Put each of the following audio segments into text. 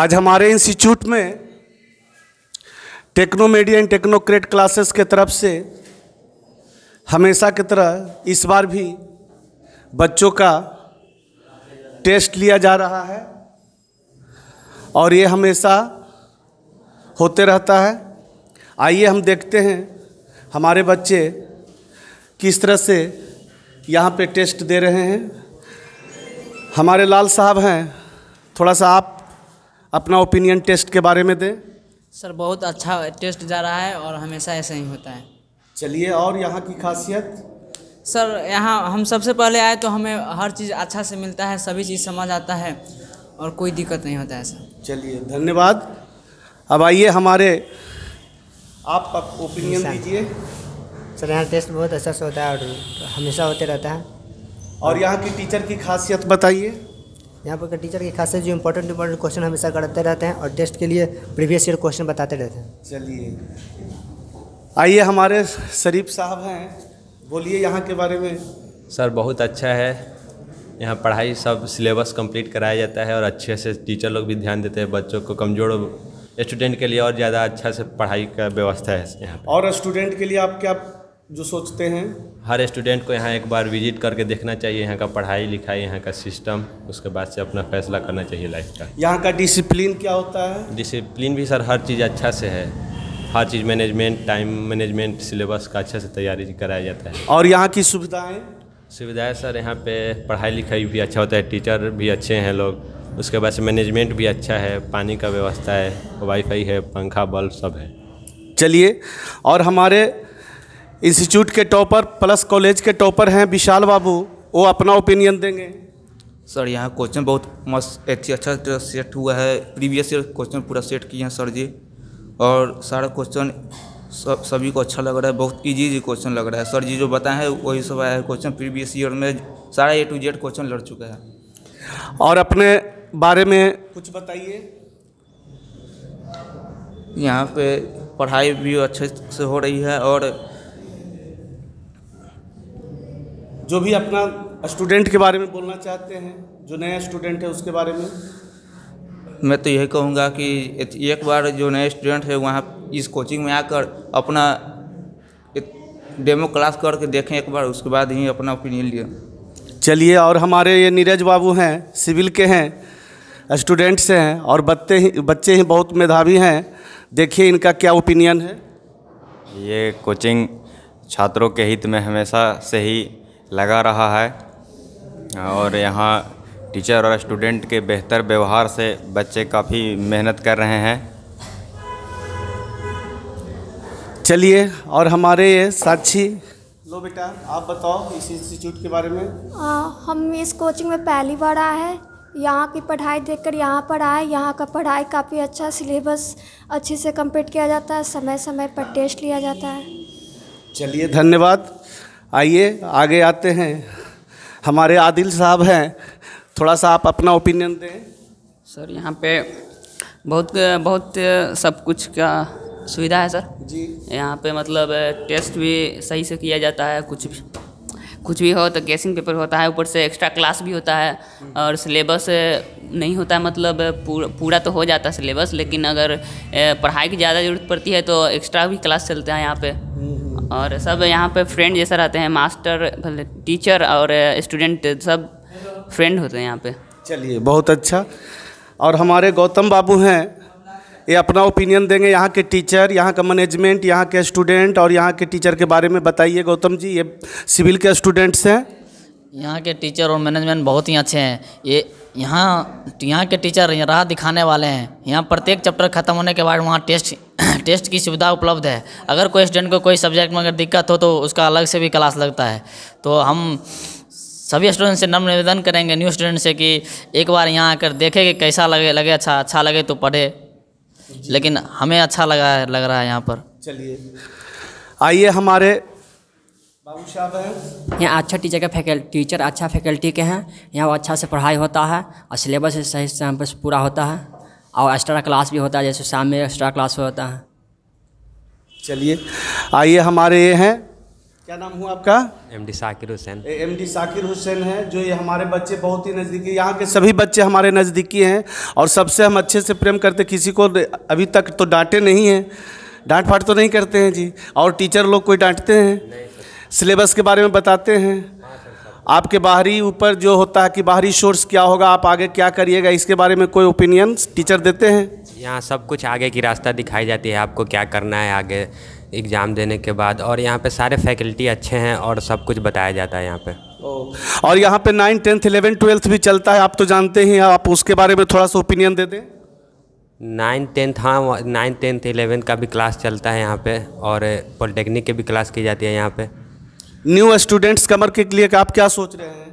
आज हमारे इंस्टीट्यूट में techno media and technocrat classes के तरफ से हमेशा की तरह इस बार भी बच्चों का टेस्ट लिया जा रहा है और ये हमेशा होते रहता है आइए हम देखते हैं हमारे बच्चे किस तरह से यहाँ पे टेस्ट दे रहे हैं हमारे लाल साहब हैं थोड़ा सा आप अपना ओपिनियन टेस्ट के बारे में दें सर बहुत अच्छा टेस्ट जा रहा है और हमेशा ऐसा ही होता है चलिए और यहाँ की खासियत सर यहाँ हम सबसे पहले आए तो हमें हर चीज़ अच्छा से मिलता है सभी चीज़ समझ आता है और कोई दिक्कत नहीं होता है सर चलिए धन्यवाद अब आइए हमारे आप, ओपिनियन दीजिए सर यहाँ टेस्ट बहुत अच्छा से होता है और हमेशा होते रहता है और यहाँ की टीचर की खासियत बताइए यहाँ पर टीचर की खासियत जो इम्पोर्टेंट इम्पोर्टेंट क्वेश्चन हमेशा करते रहते हैं और टेस्ट के लिए प्रीवियस ईयर क्वेश्चन बताते रहते हैं चलिए आइए हमारे शरीफ साहब हैं बोलिए यहाँ के बारे में सर बहुत अच्छा है यहाँ पढ़ाई सब सिलेबस कंप्लीट कराया जाता है और अच्छे से टीचर लोग भी ध्यान देते हैं बच्चों को कमज़ोर स्टूडेंट के लिए और ज़्यादा अच्छा से पढ़ाई का व्यवस्था है यहाँ और स्टूडेंट के लिए आप क्या जो सोचते हैं हर स्टूडेंट को यहाँ एक बार विजिट करके देखना चाहिए यहाँ का पढ़ाई लिखाई यहाँ का सिस्टम उसके बाद से अपना फैसला करना चाहिए लाइफ का यहाँ का डिसिप्लिन क्या होता है डिसिप्लिन भी सर हर चीज़ अच्छा से है हर चीज़ मैनेजमेंट टाइम मैनेजमेंट सिलेबस का अच्छा से तैयारी कराया जाता है और यहाँ की सुविधाएँ सुविधाएँ सर यहाँ पे पढ़ाई लिखाई भी अच्छा होता है टीचर भी अच्छे हैं लोग उसके बाद से मैनेजमेंट भी अच्छा है पानी का व्यवस्था है वाईफाई है पंखा बल्ब सब है चलिए और हमारे इंस्टीट्यूट के टॉपर प्लस कॉलेज के टॉपर हैं विशाल बाबू वो अपना ओपिनियन देंगे सर यहाँ क्वेश्चन बहुत मस्त अच्छा सेट हुआ है प्रीवियस ईयर क्वेश्चन पूरा सेट किए हैं सर जी और सारा क्वेश्चन सब सभी को अच्छा लग रहा है बहुत इजी इजी क्वेश्चन लग रहा है सर जी जो बताए हैं वही सब आया है क्वेश्चन प्रीवियस ईयर में सारा ए टू जेड क्वेश्चन लड़ चुका है और अपने बारे में कुछ बताइए यहाँ पे पढ़ाई भी अच्छे से हो रही है और जो भी अपना स्टूडेंट के बारे में बोलना चाहते हैं जो नया स्टूडेंट है उसके बारे में मैं तो यही कहूँगा कि एक बार जो नए स्टूडेंट है वहाँ इस कोचिंग में आकर अपना डेमो क्लास करके देखें एक बार उसके बाद ही अपना ओपिनियन लिया चलिए और हमारे ये नीरज बाबू हैं सिविल के हैं स्टूडेंट्स हैं और बच्चे ही बच्चे ही बहुत मेधावी हैं देखिए इनका क्या ओपिनियन है ये कोचिंग छात्रों के हित में हमेशा से ही लगा रहा है और यहाँ टीचर और स्टूडेंट के बेहतर व्यवहार से बच्चे काफ़ी मेहनत कर रहे हैं चलिए और हमारे साक्षी लो बेटा आप बताओ इस इंस्टीट्यूट के बारे में आ, हम इस कोचिंग में पहली बार आए हैं यहाँ की पढ़ाई देखकर यहाँ पर आए यहाँ का पढ़ाई काफ़ी अच्छा सिलेबस अच्छे से कंप्लीट किया जाता है समय समय पर टेस्ट लिया जाता है चलिए धन्यवाद आइए आगे आते हैं हमारे आदिल साहब हैं थोड़ा सा आप अपना ओपिनियन दें सर यहाँ पे बहुत बहुत सब कुछ का सुविधा है सर जी यहाँ पे मतलब टेस्ट भी सही से किया जाता है कुछ भी कुछ भी हो तो गेसिंग पेपर होता है ऊपर से एक्स्ट्रा क्लास भी होता है और सिलेबस नहीं होता है मतलब पूरा पूरा तो हो जाता है सिलेबस लेकिन अगर पढ़ाई की ज़्यादा ज़रूरत पड़ती है तो एक्स्ट्रा भी क्लास चलते हैं यहाँ पे और सब यहाँ पे फ्रेंड जैसा रहते हैं मास्टर भले टीचर और स्टूडेंट सब फ्रेंड होते हैं यहाँ पे चलिए बहुत अच्छा और हमारे गौतम बाबू हैं ये अपना ओपिनियन देंगे यहाँ के टीचर यहाँ का मैनेजमेंट यहाँ के स्टूडेंट और यहाँ के टीचर के बारे में बताइए गौतम जी ये सिविल के स्टूडेंट्स हैं यहाँ के टीचर और मैनेजमेंट बहुत ही अच्छे हैं ये यहाँ यहाँ के टीचर राह दिखाने वाले हैं यहाँ प्रत्येक चैप्टर खत्म होने के बाद वहाँ टेस्ट टेस्ट की सुविधा उपलब्ध है अगर कोई स्टूडेंट को कोई सब्जेक्ट में अगर दिक्कत हो तो उसका अलग से भी क्लास लगता है तो हम सभी स्टूडेंट से नम्र निवेदन करेंगे न्यू स्टूडेंट से कि एक बार यहाँ आकर देखे कि कैसा लगे लगे अच्छा अच्छा लगे तो पढ़े लेकिन हमें अच्छा लगा लग रहा है यहाँ पर चलिए आइए हमारे बाबू साहब हैं यहाँ अच्छा टीचर का फैकल्टी टीचर अच्छा फैकल्टी के हैं यहाँ वो अच्छा से पढ़ाई होता है और सिलेबस सही टाइम पर पूरा होता है और एक्स्ट्रा क्लास भी होता है जैसे शाम में एक्स्ट्रा क्लास होता है चलिए आइए हमारे ये हैं क्या नाम हुआ आपका M D Sakir Hussain M D Sakir Hussain है जो ये हमारे बच्चे बहुत ही नज़दीकी यहाँ के सभी बच्चे हमारे नज़दीकी हैं और सबसे हम अच्छे से प्रेम करते किसी को अभी तक तो डांटे नहीं हैं डांट फाट तो नहीं करते हैं जी और टीचर लोग कोई डांटते हैं सिलेबस के बारे में बताते हैं आपके बाहरी ऊपर जो होता है कि बाहरी सोर्स क्या होगा आप आगे क्या करिएगा इसके बारे में कोई ओपिनियन टीचर देते हैं यहाँ सब कुछ आगे की रास्ता दिखाई जाती है आपको क्या करना है आगे एग्ज़ाम देने के बाद और यहाँ पे सारे फैकल्टी अच्छे हैं और सब कुछ बताया जाता है यहाँ पे और यहाँ पे नाइन टेंथ इलेवन ट्वेल्थ भी चलता है आप तो जानते ही आप उसके बारे में थोड़ा सा ओपिनियन दे दें नाइन टेंथ हाँ नाइन टेंथ इलेवेंथ का भी क्लास चलता है यहाँ पे और पॉलिटेक्निक की भी क्लास की जाती है यहाँ पर न्यू स्टूडेंट्स कमर के लिए आप क्या सोच रहे हैं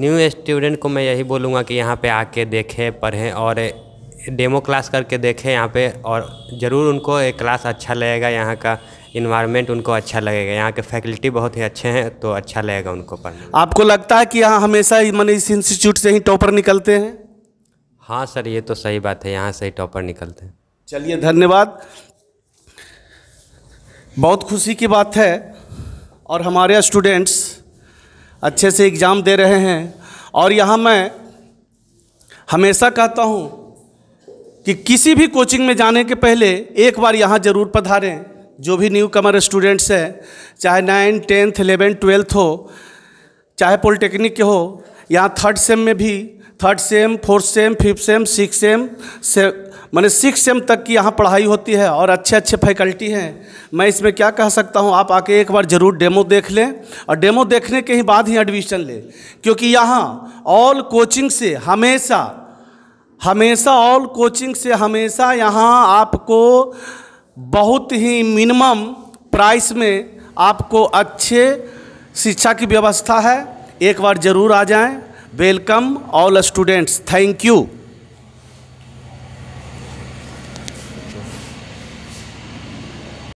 न्यू स्टूडेंट को मैं यही बोलूँगा कि यहाँ पे आके देखें पढ़ें और डेमो क्लास करके देखें यहाँ पे और ज़रूर उनको एक क्लास अच्छा लगेगा यहाँ का इन्वायरमेंट उनको अच्छा लगेगा यहाँ के फैकल्टी बहुत ही अच्छे हैं तो अच्छा लगेगा उनको पढ़ना आपको लगता है कि यहाँ हमेशा मैंने इस इंस्टीट्यूट से ही टॉपर निकलते हैं हाँ सर ये तो सही बात है यहाँ से ही टॉपर निकलते हैं चलिए धन्यवाद बहुत खुशी की बात है और हमारे स्टूडेंट्स अच्छे से एग्ज़ाम दे रहे हैं और यहाँ मैं हमेशा कहता हूँ कि किसी भी कोचिंग में जाने के पहले एक बार यहाँ ज़रूर पधारें जो भी न्यू कमर स्टूडेंट्स हैं चाहे नाइन टेंथ इलेवेंथ ट्वेल्थ हो चाहे पॉलिटेक्निक के हो यहाँ थर्ड सेम में भी third sem fourth sem fifth sem six sem से मैंने सिक्स एम तक की यहाँ पढ़ाई होती है और अच्छे अच्छे फैकल्टी हैं मैं इसमें क्या कह सकता हूँ आप आके एक बार ज़रूर डेमो देख लें और डेमो देखने के ही बाद ही एडमिशन लें क्योंकि यहाँ ऑल कोचिंग से हमेशा हमेशा ऑल कोचिंग से हमेशा यहाँ आपको बहुत ही मिनिमम प्राइस में आपको अच्छे शिक्षा की व्यवस्था है एक बार ज़रूर आ जाएं welcome all students thank you